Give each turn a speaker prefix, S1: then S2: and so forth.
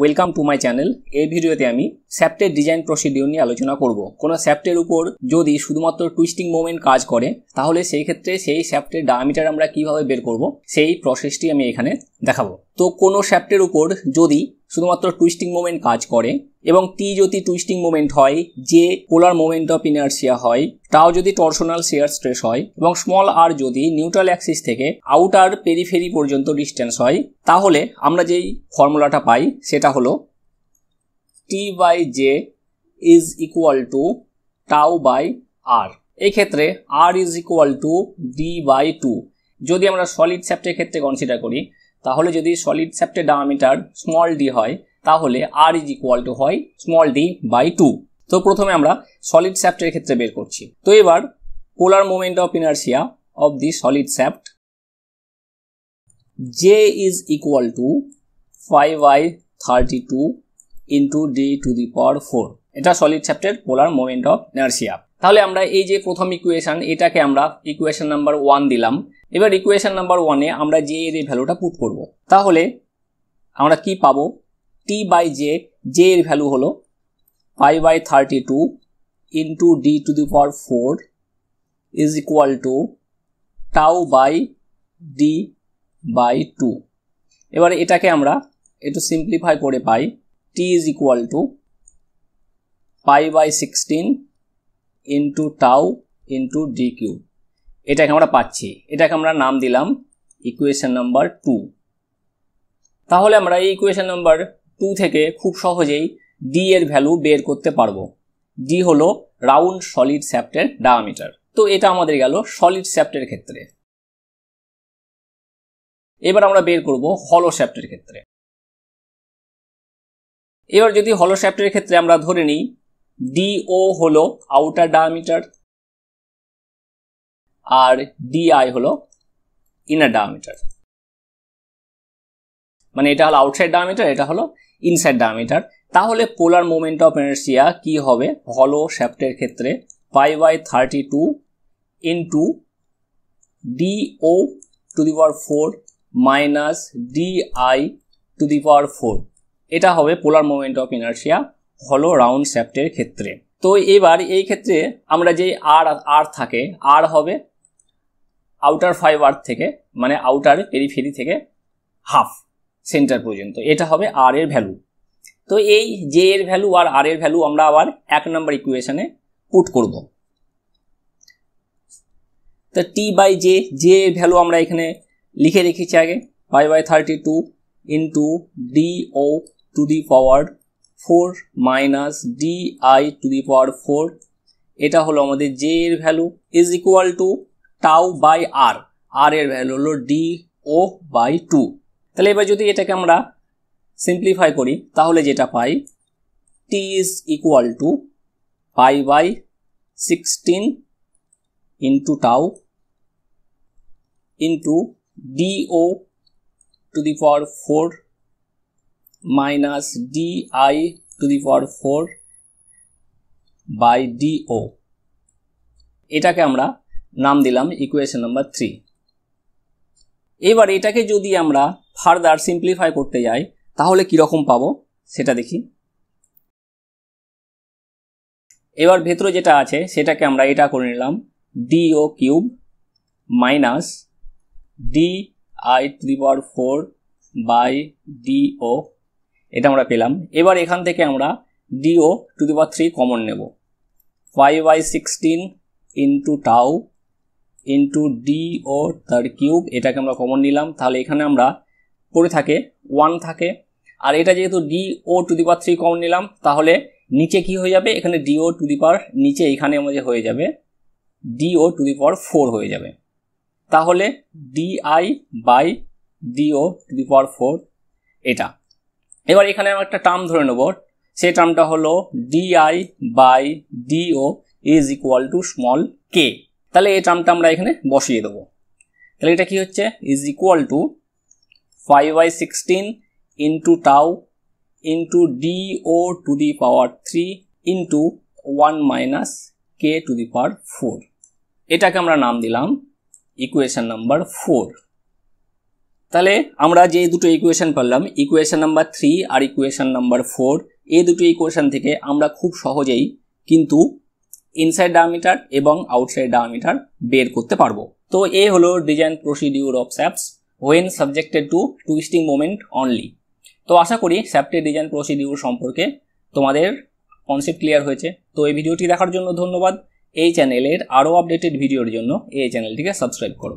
S1: Welcome to my channel এই ভিডিওতে আমি স্যাপ্টের ডিজাইন প্রসিডিওর নিয়ে আলোচনা করব কোনো স্যাপ্টের উপর যদি শুধুমাত্র টুইস্টিং মোমেন্ট কাজ করে তাহলে সেই ক্ষেত্রে সেই স্যাপ্টের ডায়ামিটার আমরা কিভাবে বের করব সেই প্রসেসটি আমি এখানে দেখাবো তো কোনো স্যাপ্টের উপর যদি শুধুমাত্র টুইস্টিং মোমেন্ট কাজ করে এবং টি যদি টুইস্টিং মোমেন্ট হয় যে পোলার মোমেন্ট অফ ইনার্সিয়া হয় তাও যদি টর্সোনাল শেয়ার স্ট্রেস হয় এবং স্মল আর যদি নিউট্রাল অ্যাক্সিস থেকে আউটার পেরিফেরি পর্যন্ত ডিস্টেন্স হয় তাহলে আমরা যেই ফর্মুলাটা পাই সেটা হলো T by J is equal to tau by R এক্ষেত্রে R is equal to D by two যদি আমরা সলিড স্যাপ্টের ক্ষেত্রে কনসিডার করি তাহলে যদি সলিড স্যাপ্টের ডায়ামিটার স্মল ডি হয় তাহলে আর ইজ ইকুয়াল টু হয় স্মল ডি বাই টু তো প্রথমে আমরা সলিড স্যাপ্টের ক্ষেত্রে বের করছি তো এবার polar moment of inertia of the solid shaft J is equal to pi by thirty two into D to the power four এটা সলিড স্যাপ্টের পোলার মোমেন্ট অফ ইনার্সিয়া তাহলে আমরা এই যে প্রথম ইকুয়েশন এটাকে আমরা ইকুয়েশন নাম্বার ওয়ান দিলাম এবার ইকুয়েশন নাম্বার ওয়ানে আমরা জে এর এই ভ্যালুটা পুট করব তাহলে আমরা কি পাবো টি বাই জে জে এর ভ্যালু হলো pi by thirty two into D to the power four is equal to tau by D by two এবারে এটাকে আমরা একটু সিম্পলিফাই করে পাই T is equal to pi by sixteen into tau into D cube এটাকে আমরা পাচ্ছি এটাকে আমরা নাম দিলাম ইকুয়েশন নাম্বার টু তাহলে আমরা এই ইকুয়েশন নাম্বার টু থেকে খুব সহজেই ডি এর ভ্যালু বের করতে পারবো ডি হলো রাউন্ড সলিড স্যাপ্টের ডায়ামিটার তো এটা আমাদের গেল সলিড স্যাপ্টের ক্ষেত্রে এবার আমরা বের করব হলো স্যাপ্টের ক্ষেত্রে এবার যদি হলো স্যাপ্টের ক্ষেত্রে আমরা ধরে নিই ডিও হলো আউটার ডায়ামিটার আর ডি ডিআই হলো ইনার ডায়ামিটার মানে এটা হলো আউটসাইড ডায়ামিটার এটা হলো ইনসাইড ডায়ামিটার তাহলে পোলার মোমেন্ট অফ এনার্সিয়া কি হবে হলো শ্যাফ্টের ক্ষেত্রে pi by thirty two into O to the power four minus D I to the power four এটা হবে পোলার মোমেন্ট অফ এনার্সিয়া হলো রাউন্ড শ্যাফ্টের ক্ষেত্রে তো এবার এই ক্ষেত্রে আমরা যে আর আর থাকে আর হবে আউটার ফাইভ থেকে মানে আউটার পেরিফেরি থেকে হাফ সেন্টার পর্যন্ত এটা হবে আর এর ভ্যালু তো এই জে এর ভ্যালু আর আর এর ভ্যালু আমরা আবার এক নম্বর ইকুয়েশনে পুট করব তো টি বাই জে জে এর ভ্যালু আমরা এখানে লিখে রেখেছি আগে pi by thirty two into D O to the power four minus D I to the power four এটা হলো আমাদের জে এর value is equal to tau by R R এর ভ্যালু হলো ডি ও বাই টু তাহলে এবার যদি এটাকে আমরা সিম্পলিফাই করি তাহলে যেটা পাই T is equal to pi by sixteen into tau into O to the power four minus D I to the power four by D O এটাকে আমরা নাম দিলাম ইকুয়েশন নাম্বার থ্রি এবার এটাকে যদি আমরা ফার্দার সিম্পলিফাই করতে যাই তাহলে কীরকম পাবো সেটা দেখি এবার ভেতরে যেটা আছে সেটাকে আমরা এটা করে নিলাম D O cube minus D I three power four by D O এটা আমরা পেলাম এবার এখান থেকে আমরা D O to the power three common নেব pi by sixteen into tau into D O তার কিউব এটাকে আমরা কমন নিলাম তাহলে এখানে আমরা পড়ে থাকে ওয়ান থাকে আর এটা যেহেতু D O to the power three common নিলাম তাহলে নিচে কি হয়ে যাবে এখানে ডি ও টু দি পাওয়ার নিচে এখানে আমাদের হয়ে যাবে D O to the power four হয়ে যাবে তাহলে D i by D O to the power four এটা এবার এখানে আমরা একটা টার্ম ধরে নেব সেই টার্মটা হলো D i by D o is equal to small k তাহলে এই টার্মটা আমরা এখানে বসিয়ে দেবো তাহলে এটা কি হচ্ছে is equal to 5 by 16 into tau into dO to the power 3 into 1 minus k to the power 4. এটাকে আমরা নাম দিলাম ইকুয়েশন নাম্বার 4. তাহলে আমরা যে দুটো ইকুয়েশন পারলাম ইকুয়েশন নাম্বার 3 আর ইকুয়েশন নাম্বার 4 এই দুটো ইকুয়েশন থেকে আমরা খুব সহজেই কিন্তু ইনসাইড ডায়ামিটার এবং আউটসাইড ডায়ামিটার বের করতে পারবো তো এই হলো design procedure of shafts when subjected to twisting moment only তো আশা করি স্যাপ্টের ডিজাইন প্রসিডিউর সম্পর্কে তোমাদের কনসেপ্ট ক্লিয়ার হয়েছে তো এই ভিডিওটি দেখার জন্য ধন্যবাদ এই চ্যানেলের আরও আপডেটেড ভিডিওর জন্য এই চ্যানেলটিকে সাবস্ক্রাইব করো